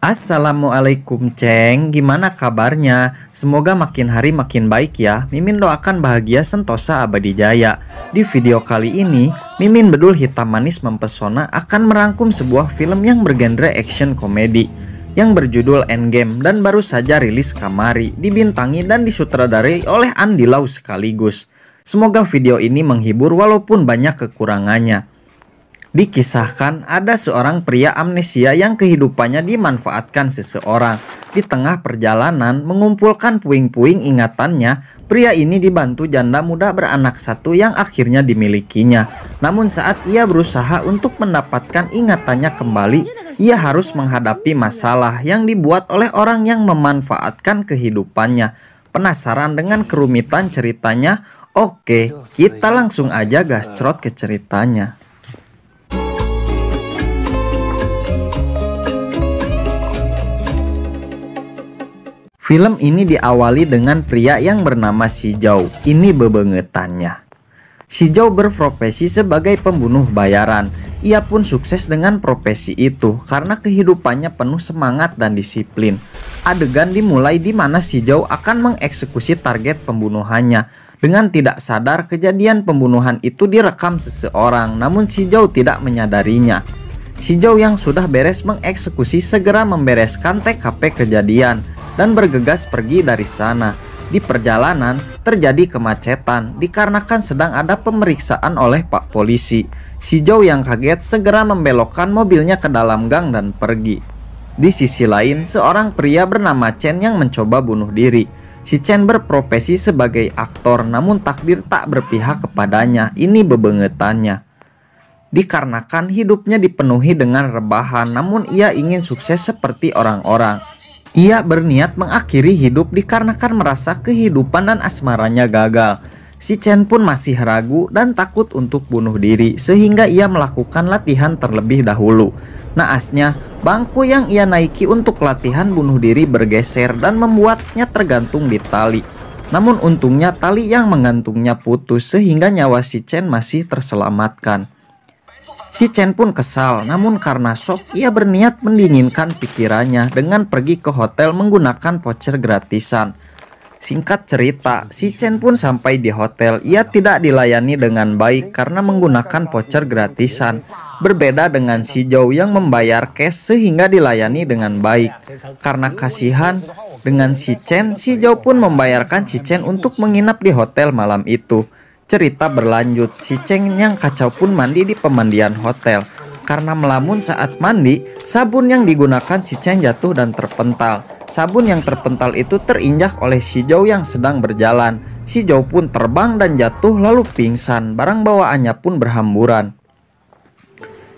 Assalamualaikum Ceng, gimana kabarnya? Semoga makin hari makin baik ya. Mimin doakan bahagia sentosa abadi jaya. Di video kali ini, Mimin Bedul Hitam Manis Mempesona akan merangkum sebuah film yang bergenre action komedi yang berjudul Endgame dan baru saja rilis kamari, dibintangi dan disutradarai oleh Andi Lau sekaligus. Semoga video ini menghibur walaupun banyak kekurangannya. Dikisahkan ada seorang pria amnesia yang kehidupannya dimanfaatkan seseorang. Di tengah perjalanan mengumpulkan puing-puing ingatannya, pria ini dibantu janda muda beranak satu yang akhirnya dimilikinya. Namun saat ia berusaha untuk mendapatkan ingatannya kembali, ia harus menghadapi masalah yang dibuat oleh orang yang memanfaatkan kehidupannya. Penasaran dengan kerumitan ceritanya? Oke, kita langsung aja gascrot ke ceritanya. Film ini diawali dengan pria yang bernama Si Jau. Ini bebengetannya. Jau berprofesi sebagai pembunuh bayaran. Ia pun sukses dengan profesi itu karena kehidupannya penuh semangat dan disiplin. Adegan dimulai di mana Si Jau akan mengeksekusi target pembunuhannya. Dengan tidak sadar kejadian pembunuhan itu direkam seseorang namun Si Jau tidak menyadarinya. Si Jau yang sudah beres mengeksekusi segera membereskan TKP kejadian dan bergegas pergi dari sana. Di perjalanan terjadi kemacetan dikarenakan sedang ada pemeriksaan oleh pak polisi. Si Joe yang kaget segera membelokkan mobilnya ke dalam gang dan pergi. Di sisi lain, seorang pria bernama Chen yang mencoba bunuh diri. Si Chen berprofesi sebagai aktor namun takdir tak berpihak kepadanya. Ini bebengetannya dikarenakan hidupnya dipenuhi dengan rebahan namun ia ingin sukses seperti orang-orang. Ia berniat mengakhiri hidup dikarenakan merasa kehidupan dan asmaranya gagal. Si Chen pun masih ragu dan takut untuk bunuh diri sehingga ia melakukan latihan terlebih dahulu. Naasnya, bangku yang ia naiki untuk latihan bunuh diri bergeser dan membuatnya tergantung di tali. Namun untungnya tali yang mengantungnya putus sehingga nyawa si Chen masih terselamatkan. Si Chen pun kesal, namun karena sok, ia berniat mendinginkan pikirannya dengan pergi ke hotel menggunakan voucher gratisan. Singkat cerita, si Chen pun sampai di hotel. Ia tidak dilayani dengan baik karena menggunakan voucher gratisan. Berbeda dengan si Zhou yang membayar cash sehingga dilayani dengan baik. Karena kasihan, dengan si Chen, si Zhou pun membayarkan si Chen untuk menginap di hotel malam itu. Cerita berlanjut, si Cheng yang kacau pun mandi di pemandian hotel. Karena melamun saat mandi, sabun yang digunakan si Cheng jatuh dan terpental. Sabun yang terpental itu terinjak oleh si Zhou yang sedang berjalan. Si Zhou pun terbang dan jatuh lalu pingsan, barang bawaannya pun berhamburan.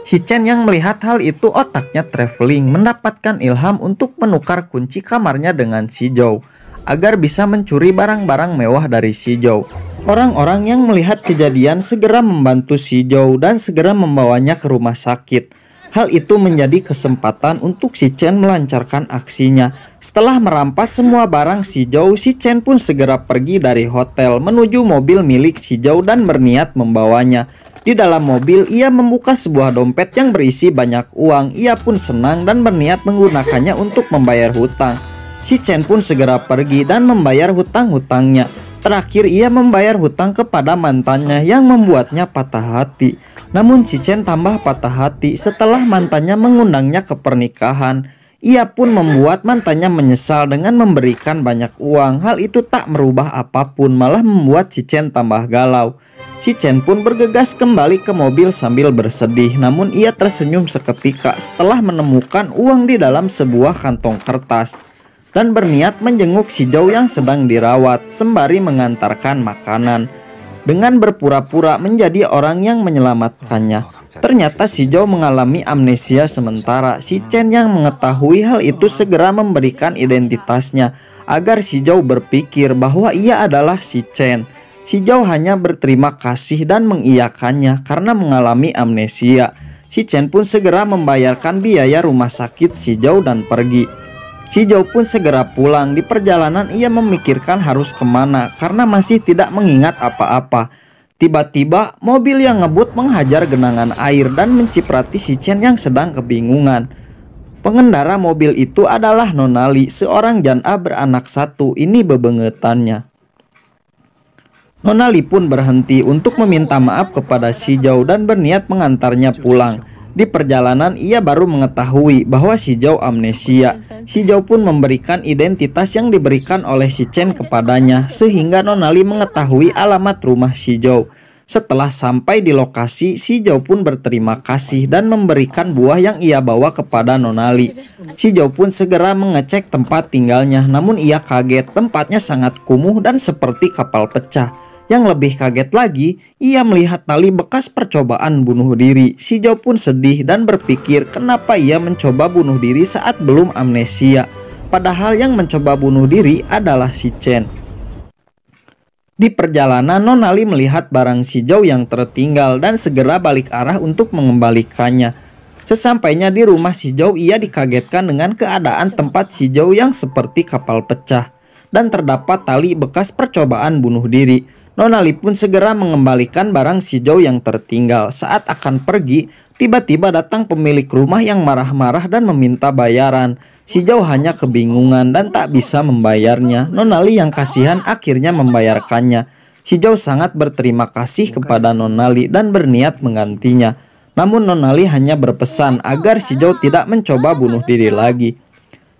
Si Chen yang melihat hal itu otaknya traveling mendapatkan ilham untuk menukar kunci kamarnya dengan si Zhou agar bisa mencuri barang-barang mewah dari si Zhou. Orang-orang yang melihat kejadian segera membantu si Joe dan segera membawanya ke rumah sakit. Hal itu menjadi kesempatan untuk si Chen melancarkan aksinya. Setelah merampas semua barang si Joe, si Chen pun segera pergi dari hotel menuju mobil milik si Joe dan berniat membawanya. Di dalam mobil, ia membuka sebuah dompet yang berisi banyak uang. Ia pun senang dan berniat menggunakannya untuk membayar hutang. Si Chen pun segera pergi dan membayar hutang-hutangnya. Terakhir ia membayar hutang kepada mantannya yang membuatnya patah hati. Namun Cicen tambah patah hati setelah mantannya mengundangnya ke pernikahan. Ia pun membuat mantannya menyesal dengan memberikan banyak uang. Hal itu tak merubah apapun, malah membuat Cicen tambah galau. Cicen pun bergegas kembali ke mobil sambil bersedih. Namun ia tersenyum seketika setelah menemukan uang di dalam sebuah kantong kertas dan berniat menjenguk si Joe yang sedang dirawat sembari mengantarkan makanan. Dengan berpura-pura menjadi orang yang menyelamatkannya, ternyata si Joe mengalami amnesia sementara. Si Chen yang mengetahui hal itu segera memberikan identitasnya agar si Joe berpikir bahwa ia adalah si Chen. Si Joe hanya berterima kasih dan mengiyakannya karena mengalami amnesia. Si Chen pun segera membayarkan biaya rumah sakit si Joe dan pergi. Si Joe pun segera pulang. Di perjalanan ia memikirkan harus kemana karena masih tidak mengingat apa-apa. Tiba-tiba mobil yang ngebut menghajar genangan air dan menciprati si Chen yang sedang kebingungan. Pengendara mobil itu adalah Nonali, seorang janda beranak satu. Ini bebengetannya. Nonali pun berhenti untuk meminta maaf kepada si Jau dan berniat mengantarnya pulang. Di perjalanan ia baru mengetahui bahwa si Zhao amnesia. Si Zhao pun memberikan identitas yang diberikan oleh si Chen kepadanya sehingga Nonali mengetahui alamat rumah si Zhao. Setelah sampai di lokasi, si Zhao pun berterima kasih dan memberikan buah yang ia bawa kepada Nonali. Si Zhao pun segera mengecek tempat tinggalnya, namun ia kaget tempatnya sangat kumuh dan seperti kapal pecah. Yang lebih kaget lagi, ia melihat tali bekas percobaan bunuh diri. Si Joe pun sedih dan berpikir kenapa ia mencoba bunuh diri saat belum amnesia. Padahal yang mencoba bunuh diri adalah si Chen. Di perjalanan, Nonali melihat barang Si Joe yang tertinggal dan segera balik arah untuk mengembalikannya. Sesampainya di rumah Si Joe, ia dikagetkan dengan keadaan tempat Si Joe yang seperti kapal pecah dan terdapat tali bekas percobaan bunuh diri. Nonali pun segera mengembalikan barang si Joe yang tertinggal. Saat akan pergi, tiba-tiba datang pemilik rumah yang marah-marah dan meminta bayaran. Si Joe hanya kebingungan dan tak bisa membayarnya. Nonali yang kasihan akhirnya membayarkannya. Si Joe sangat berterima kasih kepada Nonali dan berniat menggantinya. Namun Nonali hanya berpesan agar si Joe tidak mencoba bunuh diri lagi.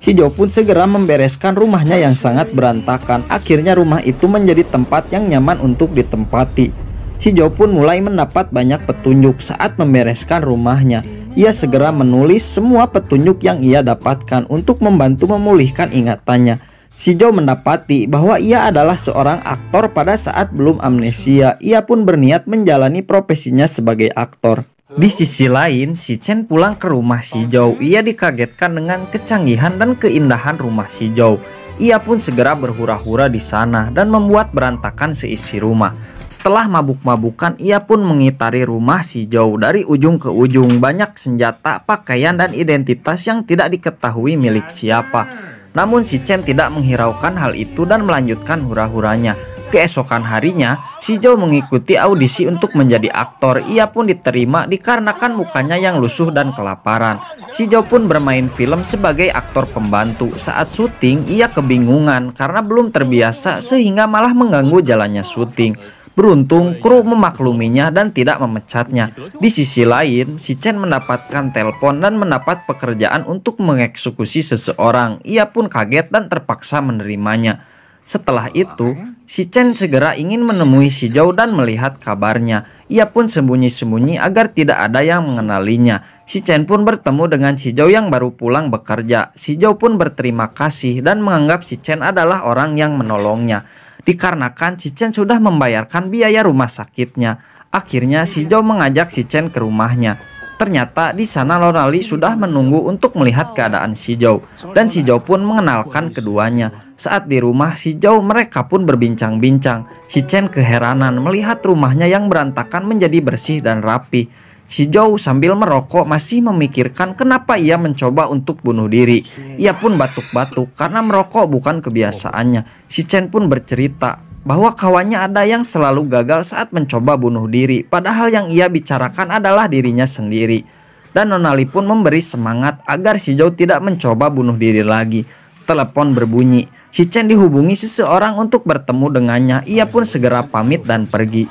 Si Jo pun segera membereskan rumahnya yang sangat berantakan. Akhirnya rumah itu menjadi tempat yang nyaman untuk ditempati. Si Jo pun mulai mendapat banyak petunjuk saat membereskan rumahnya. Ia segera menulis semua petunjuk yang ia dapatkan untuk membantu memulihkan ingatannya. Si Jo mendapati bahwa ia adalah seorang aktor pada saat belum amnesia. Ia pun berniat menjalani profesinya sebagai aktor. Di sisi lain, si Chen pulang ke rumah si Zhou. Ia dikagetkan dengan kecanggihan dan keindahan rumah si Zhou. Ia pun segera berhura-hura di sana dan membuat berantakan seisi rumah. Setelah mabuk-mabukan, ia pun mengitari rumah si Zhou dari ujung ke ujung. Banyak senjata, pakaian, dan identitas yang tidak diketahui milik siapa. Namun si Chen tidak menghiraukan hal itu dan melanjutkan hura-huranya. Keesokan harinya, Si Joe mengikuti audisi untuk menjadi aktor. Ia pun diterima dikarenakan mukanya yang lusuh dan kelaparan. Si Joe pun bermain film sebagai aktor pembantu. Saat syuting, ia kebingungan karena belum terbiasa sehingga malah mengganggu jalannya syuting. Beruntung, kru memakluminya dan tidak memecatnya. Di sisi lain, si Chen mendapatkan telepon dan mendapat pekerjaan untuk mengeksekusi seseorang. Ia pun kaget dan terpaksa menerimanya. Setelah itu, si Chen segera ingin menemui si Zhao dan melihat kabarnya. Ia pun sembunyi-sembunyi agar tidak ada yang mengenalinya. Si Chen pun bertemu dengan si Zhao yang baru pulang bekerja. Si Zhao pun berterima kasih dan menganggap si Chen adalah orang yang menolongnya. Dikarenakan si Chen sudah membayarkan biaya rumah sakitnya. Akhirnya si Zhao mengajak si Chen ke rumahnya. Ternyata di sana Lonali sudah menunggu untuk melihat keadaan si Jau dan si Jau pun mengenalkan keduanya. Saat di rumah si Jau mereka pun berbincang-bincang. Si Chen keheranan melihat rumahnya yang berantakan menjadi bersih dan rapi. Si Jau sambil merokok masih memikirkan kenapa ia mencoba untuk bunuh diri. Ia pun batuk-batuk karena merokok bukan kebiasaannya. Si Chen pun bercerita bahwa kawannya ada yang selalu gagal saat mencoba bunuh diri, padahal yang ia bicarakan adalah dirinya sendiri. Dan Nonali pun memberi semangat agar si Joe tidak mencoba bunuh diri lagi. Telepon berbunyi. Si Chen dihubungi seseorang untuk bertemu dengannya. Ia pun segera pamit dan pergi.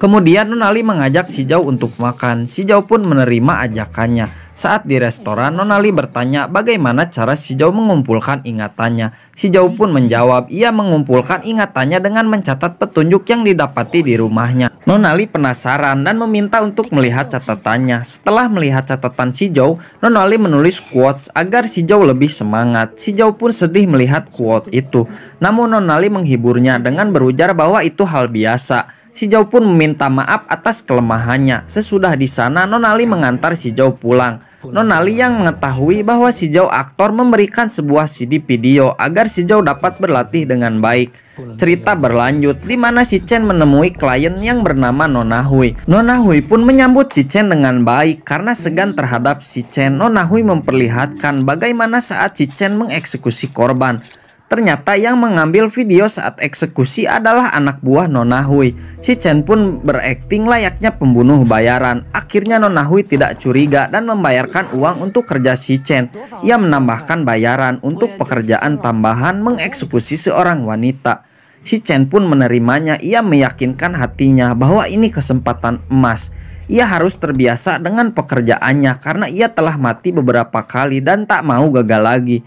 Kemudian Nonali mengajak si Jau untuk makan. Si Jau pun menerima ajakannya. Saat di restoran, Nonali bertanya bagaimana cara si Jau mengumpulkan ingatannya. Si Jau pun menjawab, ia mengumpulkan ingatannya dengan mencatat petunjuk yang didapati di rumahnya. Nonali penasaran dan meminta untuk melihat catatannya. Setelah melihat catatan si Jau, Nonali menulis quotes agar si Jau lebih semangat. Si Jau pun sedih melihat quote itu. Namun Nonali menghiburnya dengan berujar bahwa itu hal biasa. Si Jau pun meminta maaf atas kelemahannya. Sesudah di sana, Nonali mengantar si Jau pulang. Nona yang mengetahui bahwa si Jau aktor memberikan sebuah CD video agar si Jau dapat berlatih dengan baik. Cerita berlanjut di mana si Chen menemui klien yang bernama Nona Hui. Nona Hui pun menyambut si Chen dengan baik karena segan terhadap si Chen. Nona Hui memperlihatkan bagaimana saat si Chen mengeksekusi korban. Ternyata yang mengambil video saat eksekusi adalah anak buah Nona Hui. Si Chen pun berakting layaknya pembunuh bayaran. Akhirnya Nona Hui tidak curiga dan membayarkan uang untuk kerja si Chen. Ia menambahkan bayaran untuk pekerjaan tambahan mengeksekusi seorang wanita. Si Chen pun menerimanya. Ia meyakinkan hatinya bahwa ini kesempatan emas ia harus terbiasa dengan pekerjaannya karena ia telah mati beberapa kali dan tak mau gagal lagi.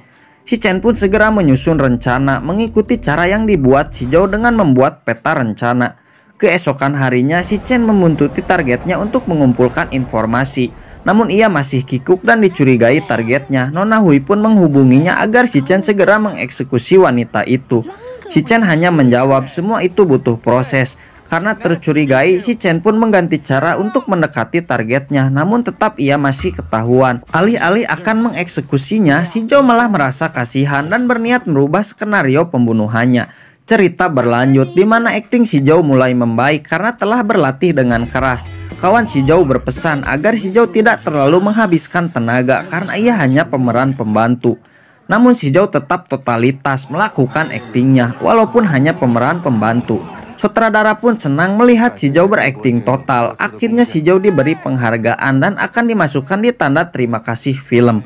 Si Chen pun segera menyusun rencana mengikuti cara yang dibuat si Zhou dengan membuat peta rencana. Keesokan harinya si Chen membuntuti targetnya untuk mengumpulkan informasi. Namun ia masih kikuk dan dicurigai targetnya. Nona Hui pun menghubunginya agar si Chen segera mengeksekusi wanita itu. Si Chen hanya menjawab semua itu butuh proses karena tercurigai, si Chen pun mengganti cara untuk mendekati targetnya, namun tetap ia masih ketahuan. Alih-alih akan mengeksekusinya, si Jo malah merasa kasihan dan berniat merubah skenario pembunuhannya. Cerita berlanjut di mana akting si Jo mulai membaik karena telah berlatih dengan keras. Kawan si Jo berpesan agar si Jo tidak terlalu menghabiskan tenaga karena ia hanya pemeran pembantu. Namun si Jo tetap totalitas melakukan aktingnya walaupun hanya pemeran pembantu. Sutradara pun senang melihat Si Joe berakting total. Akhirnya Si Joe diberi penghargaan dan akan dimasukkan di tanda terima kasih film.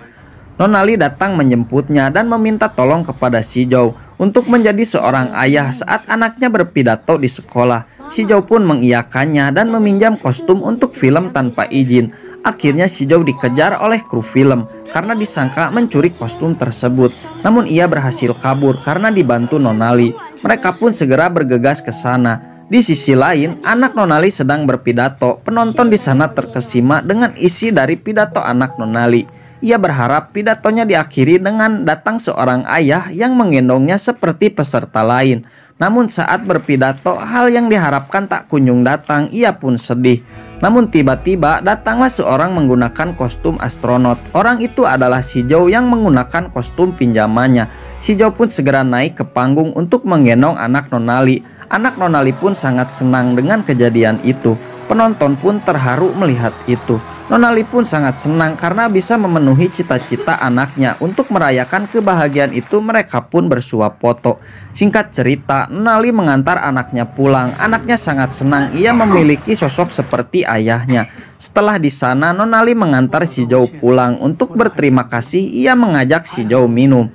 Nonali datang menjemputnya dan meminta tolong kepada Si Joe untuk menjadi seorang ayah saat anaknya berpidato di sekolah. Si Joe pun mengiyakannya dan meminjam kostum untuk film tanpa izin. Akhirnya Shijou dikejar oleh kru film karena disangka mencuri kostum tersebut. Namun ia berhasil kabur karena dibantu Nonali. Mereka pun segera bergegas ke sana. Di sisi lain, anak Nonali sedang berpidato. Penonton di sana terkesima dengan isi dari pidato anak Nonali. Ia berharap pidatonya diakhiri dengan datang seorang ayah yang menggendongnya seperti peserta lain. Namun saat berpidato, hal yang diharapkan tak kunjung datang, ia pun sedih. Namun tiba-tiba datanglah seorang menggunakan kostum astronot. Orang itu adalah si Joe yang menggunakan kostum pinjamannya. Si Joe pun segera naik ke panggung untuk menggendong anak Nonali. Anak Nonali pun sangat senang dengan kejadian itu. Penonton pun terharu melihat itu. Nonali pun sangat senang karena bisa memenuhi cita-cita anaknya. Untuk merayakan kebahagiaan itu mereka pun bersuap foto. Singkat cerita, Nonali mengantar anaknya pulang. Anaknya sangat senang ia memiliki sosok seperti ayahnya. Setelah di sana, Nonali mengantar si Jau pulang. Untuk berterima kasih, ia mengajak si Jau minum.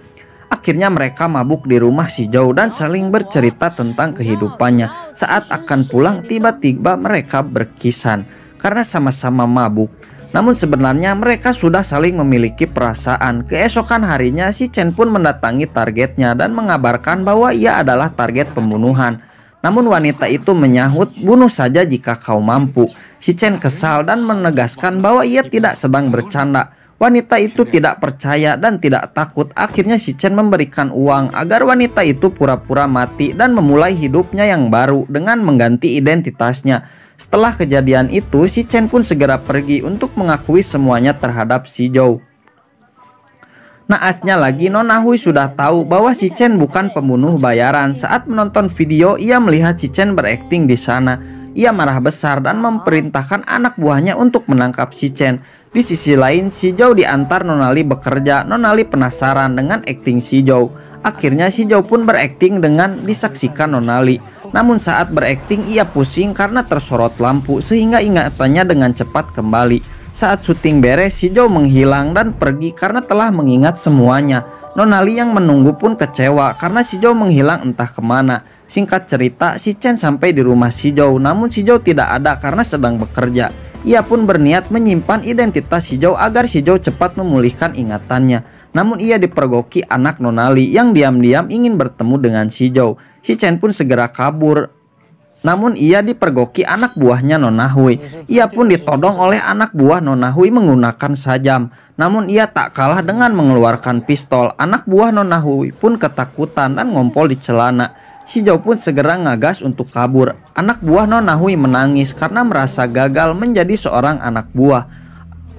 Akhirnya mereka mabuk di rumah si Jau dan saling bercerita tentang kehidupannya. Saat akan pulang, tiba-tiba mereka berkisan karena sama-sama mabuk. Namun sebenarnya mereka sudah saling memiliki perasaan. Keesokan harinya si Chen pun mendatangi targetnya dan mengabarkan bahwa ia adalah target pembunuhan. Namun wanita itu menyahut, bunuh saja jika kau mampu. Si Chen kesal dan menegaskan bahwa ia tidak sedang bercanda. Wanita itu tidak percaya dan tidak takut. Akhirnya si Chen memberikan uang agar wanita itu pura-pura mati dan memulai hidupnya yang baru dengan mengganti identitasnya. Setelah kejadian itu, si Chen pun segera pergi untuk mengakui semuanya terhadap si Zhou. Naasnya lagi, Nona Hui sudah tahu bahwa si Chen bukan pembunuh bayaran. Saat menonton video, ia melihat si Chen berakting di sana. Ia marah besar dan memerintahkan anak buahnya untuk menangkap si Chen. Di sisi lain, si Zhou diantar Nonali bekerja. Nonali penasaran dengan akting si Zhou. Akhirnya si Zhou pun berakting dengan disaksikan Nonali. Namun saat berakting ia pusing karena tersorot lampu sehingga ingatannya dengan cepat kembali. Saat syuting beres, si Joe menghilang dan pergi karena telah mengingat semuanya. Nonali yang menunggu pun kecewa karena si Joe menghilang entah kemana. Singkat cerita, si Chen sampai di rumah si Joe namun si Joe tidak ada karena sedang bekerja. Ia pun berniat menyimpan identitas si Joe agar si Joe cepat memulihkan ingatannya. Namun ia dipergoki anak Nonali yang diam-diam ingin bertemu dengan si Jo. Si Chen pun segera kabur. Namun ia dipergoki anak buahnya Nonahui. Ia pun ditodong oleh anak buah Nonahui menggunakan sajam. Namun ia tak kalah dengan mengeluarkan pistol. Anak buah Nonahui pun ketakutan dan ngompol di celana. Si Jo pun segera ngagas untuk kabur. Anak buah Nonahui menangis karena merasa gagal menjadi seorang anak buah.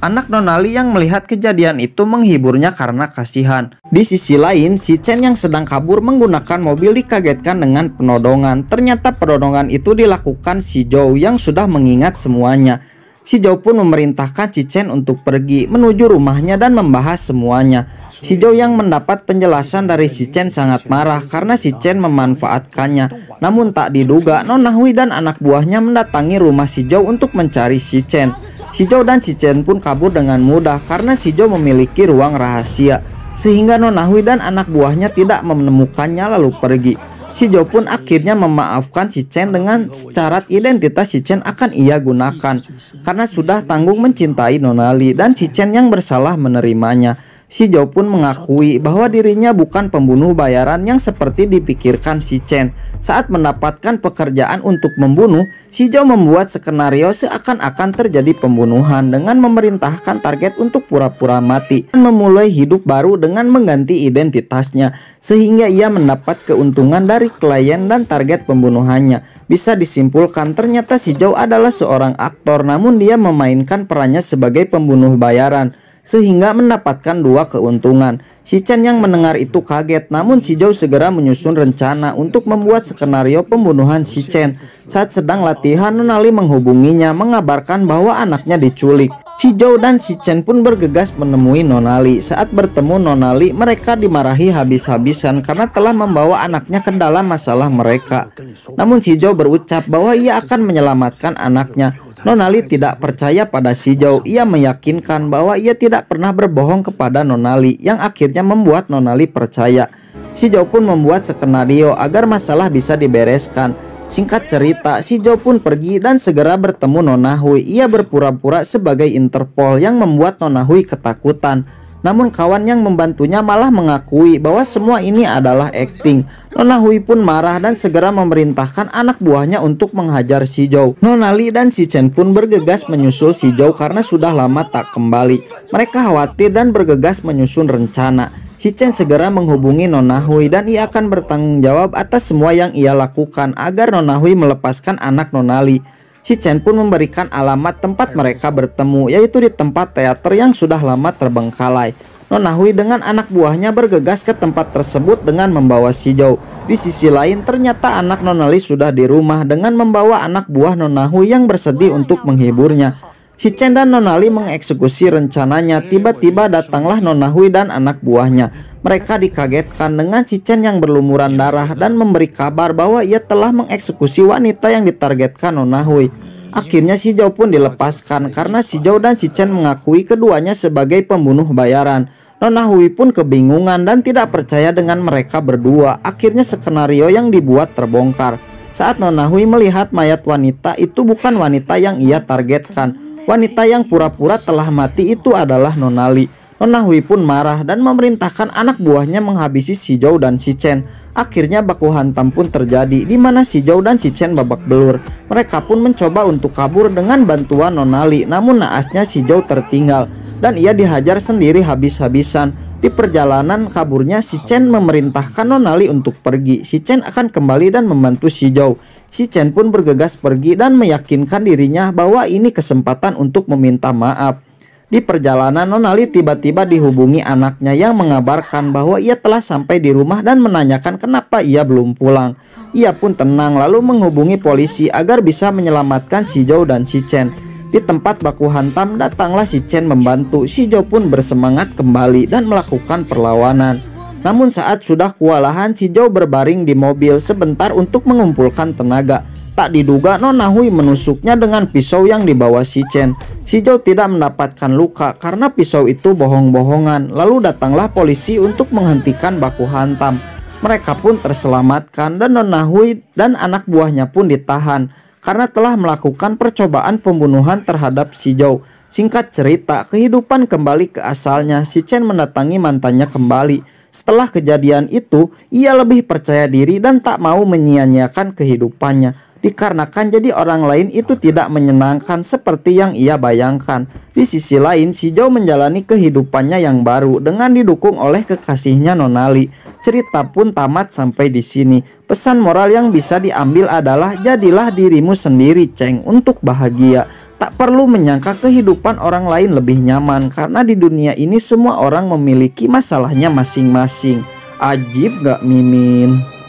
Anak Nonali yang melihat kejadian itu menghiburnya karena kasihan. Di sisi lain, si Chen yang sedang kabur menggunakan mobil dikagetkan dengan penodongan. Ternyata penodongan itu dilakukan si Zhou yang sudah mengingat semuanya. Si Zhou pun memerintahkan si Chen untuk pergi menuju rumahnya dan membahas semuanya. Si Zhou yang mendapat penjelasan dari si Chen sangat marah karena si Chen memanfaatkannya. Namun tak diduga, Nonahui dan anak buahnya mendatangi rumah si Zhou untuk mencari si Chen. Shijo dan Shichen pun kabur dengan mudah karena Shijo memiliki ruang rahasia sehingga Nonahui dan anak buahnya tidak menemukannya lalu pergi. Shijo pun akhirnya memaafkan Shichen dengan syarat identitas Shichen akan ia gunakan karena sudah tanggung mencintai Nonali dan Shichen yang bersalah menerimanya. Si Zhao pun mengakui bahwa dirinya bukan pembunuh bayaran yang seperti dipikirkan si Chen. Saat mendapatkan pekerjaan untuk membunuh, si Zhao membuat skenario seakan-akan terjadi pembunuhan dengan memerintahkan target untuk pura-pura mati dan memulai hidup baru dengan mengganti identitasnya sehingga ia mendapat keuntungan dari klien dan target pembunuhannya. Bisa disimpulkan ternyata si Zhao adalah seorang aktor namun dia memainkan perannya sebagai pembunuh bayaran sehingga mendapatkan dua keuntungan. Si Chen yang mendengar itu kaget, namun si Zhou segera menyusun rencana untuk membuat skenario pembunuhan si Chen. Saat sedang latihan, Nunali menghubunginya mengabarkan bahwa anaknya diculik. Si Joe dan Si Chen pun bergegas menemui Nonali. Saat bertemu Nonali, mereka dimarahi habis-habisan karena telah membawa anaknya ke dalam masalah mereka. Namun Si Joe berucap bahwa ia akan menyelamatkan anaknya. Nonali tidak percaya pada Si Joe. Ia meyakinkan bahwa ia tidak pernah berbohong kepada Nonali yang akhirnya membuat Nonali percaya. Si Joe pun membuat skenario agar masalah bisa dibereskan. Singkat cerita, si Joe pun pergi dan segera bertemu Nona Hui. Ia berpura-pura sebagai Interpol yang membuat Nona Hui ketakutan. Namun kawan yang membantunya malah mengakui bahwa semua ini adalah akting. Nona Hui pun marah dan segera memerintahkan anak buahnya untuk menghajar si Joe. Nona Li dan si Chen pun bergegas menyusul si Joe karena sudah lama tak kembali. Mereka khawatir dan bergegas menyusun rencana. Si Chen segera menghubungi Nona Hui dan ia akan bertanggung jawab atas semua yang ia lakukan agar Nona Hui melepaskan anak Nonali. Si Chen pun memberikan alamat tempat mereka bertemu yaitu di tempat teater yang sudah lama terbengkalai. Nona Hui dengan anak buahnya bergegas ke tempat tersebut dengan membawa si Jau. Di sisi lain ternyata anak Nona Li sudah di rumah dengan membawa anak buah Nona Hui yang bersedih untuk menghiburnya. Si Chen dan Nonali mengeksekusi rencananya. Tiba-tiba datanglah Nonahui dan anak buahnya. Mereka dikagetkan dengan si Chen yang berlumuran darah dan memberi kabar bahwa ia telah mengeksekusi wanita yang ditargetkan Nonahui. Akhirnya si Zhao pun dilepaskan karena si Zhao dan si Chen mengakui keduanya sebagai pembunuh bayaran. Nonahui pun kebingungan dan tidak percaya dengan mereka berdua. Akhirnya skenario yang dibuat terbongkar. Saat Nonahui melihat mayat wanita itu bukan wanita yang ia targetkan. Wanita yang pura-pura telah mati itu adalah Nonali. Nona Hui pun marah dan memerintahkan anak buahnya menghabisi si Jou dan si Chen. Akhirnya baku hantam pun terjadi di mana si Jou dan si Chen babak belur. Mereka pun mencoba untuk kabur dengan bantuan Nonali namun naasnya si Jou tertinggal dan ia dihajar sendiri habis-habisan. Di perjalanan kaburnya, si Chen memerintahkan Nonali untuk pergi. Si Chen akan kembali dan membantu si Zhou. Si Chen pun bergegas pergi dan meyakinkan dirinya bahwa ini kesempatan untuk meminta maaf. Di perjalanan, Nonali tiba-tiba dihubungi anaknya yang mengabarkan bahwa ia telah sampai di rumah dan menanyakan kenapa ia belum pulang. Ia pun tenang lalu menghubungi polisi agar bisa menyelamatkan si Zhou dan si Chen. Di tempat baku hantam datanglah si Chen membantu. Si Jo pun bersemangat kembali dan melakukan perlawanan. Namun saat sudah kewalahan si Jo berbaring di mobil sebentar untuk mengumpulkan tenaga. Tak diduga Nona Hui menusuknya dengan pisau yang dibawa si Chen. Si Jo tidak mendapatkan luka karena pisau itu bohong-bohongan. Lalu datanglah polisi untuk menghentikan baku hantam. Mereka pun terselamatkan dan Nona Hui dan anak buahnya pun ditahan karena telah melakukan percobaan pembunuhan terhadap si Joe. Singkat cerita, kehidupan kembali ke asalnya. Si Chen mendatangi mantannya kembali. Setelah kejadian itu, ia lebih percaya diri dan tak mau menyia-nyiakan kehidupannya dikarenakan jadi orang lain itu tidak menyenangkan seperti yang ia bayangkan. Di sisi lain, si Joe menjalani kehidupannya yang baru dengan didukung oleh kekasihnya Nonali. Cerita pun tamat sampai di sini. Pesan moral yang bisa diambil adalah jadilah dirimu sendiri, Ceng, untuk bahagia. Tak perlu menyangka kehidupan orang lain lebih nyaman karena di dunia ini semua orang memiliki masalahnya masing-masing. Ajib gak Mimin?